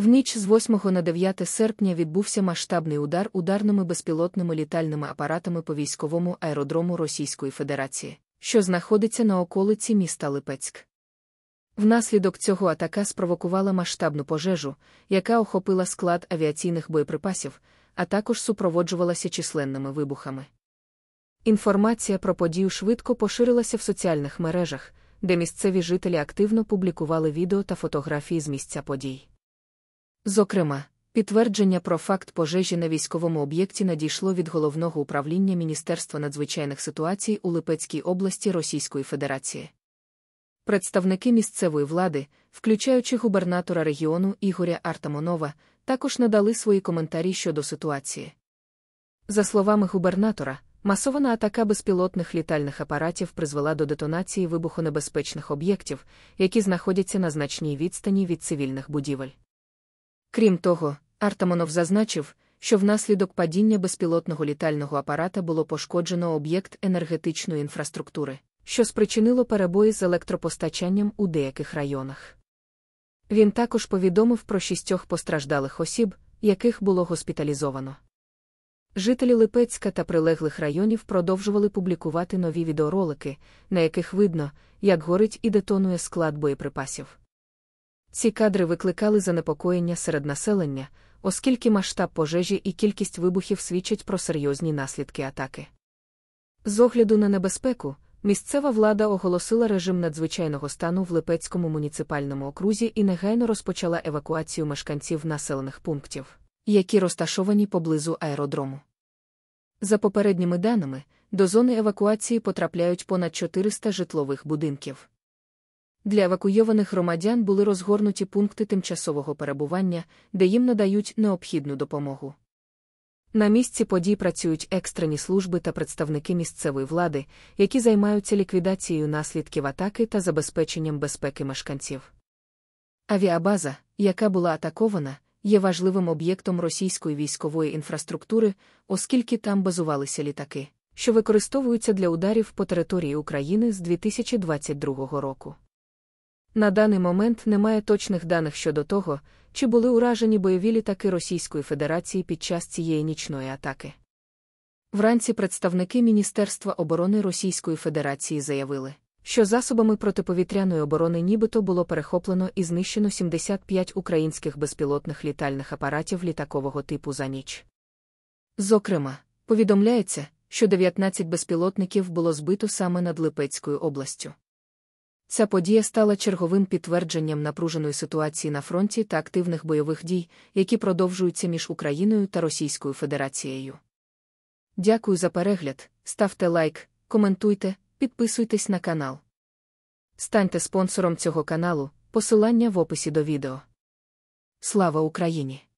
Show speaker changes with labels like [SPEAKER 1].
[SPEAKER 1] В ніч з 8 на 9 серпня відбувся масштабний удар ударними безпілотними літальними апаратами по військовому аеродрому Російської Федерації, що знаходиться на околиці міста Липецьк. Внаслідок цього атака спровокувала масштабну пожежу, яка охопила склад авіаційних боєприпасів, а також супроводжувалася численними вибухами. Інформація про подію швидко поширилася в соціальних мережах, де місцеві жителі активно публікували відео та фотографії з місця подій. Зокрема, підтвердження про факт пожежі на військовому об'єкті надійшло від головного управління Міністерства надзвичайних ситуацій у Липецькій області Російської Федерації. Представники місцевої влади, включаючи губернатора регіону Ігоря Артамонова, також надали свої коментарі щодо ситуації. За словами губернатора, масована атака безпілотних літальних апаратів призвела до детонації вибухонебезпечних об'єктів, які знаходяться на значній відстані від цивільних будівель. Крім того, Артамонов зазначив, що внаслідок падіння безпілотного літального апарата було пошкоджено об'єкт енергетичної інфраструктури, що спричинило перебої з електропостачанням у деяких районах. Він також повідомив про шістьох постраждалих осіб, яких було госпіталізовано. Жителі Липецька та прилеглих районів продовжували публікувати нові відеоролики, на яких видно, як горить і детонує склад боєприпасів. Ці кадри викликали занепокоєння серед населення, оскільки масштаб пожежі і кількість вибухів свідчать про серйозні наслідки атаки. З огляду на небезпеку, місцева влада оголосила режим надзвичайного стану в Липецькому муніципальному окрузі і негайно розпочала евакуацію мешканців населених пунктів, які розташовані поблизу аеродрому. За попередніми даними, до зони евакуації потрапляють понад 400 житлових будинків. Для евакуйованих громадян були розгорнуті пункти тимчасового перебування, де їм надають необхідну допомогу. На місці подій працюють екстрені служби та представники місцевої влади, які займаються ліквідацією наслідків атаки та забезпеченням безпеки мешканців. Авіабаза, яка була атакована, є важливим об'єктом російської військової інфраструктури, оскільки там базувалися літаки, що використовуються для ударів по території України з 2022 року. На даний момент немає точних даних щодо того, чи були уражені бойові літаки Російської Федерації під час цієї нічної атаки. Вранці представники Міністерства оборони Російської Федерації заявили, що засобами протиповітряної оборони нібито було перехоплено і знищено 75 українських безпілотних літальних апаратів літакового типу за ніч. Зокрема, повідомляється, що 19 безпілотників було збито саме над Липецькою областю. Ця подія стала черговим підтвердженням напруженої ситуації на фронті та активних бойових дій, які продовжуються між Україною та Російською Федерацією. Дякую за перегляд, ставте лайк, коментуйте, підписуйтесь на канал. Станьте спонсором цього каналу, посилання в описі до відео. Слава Україні!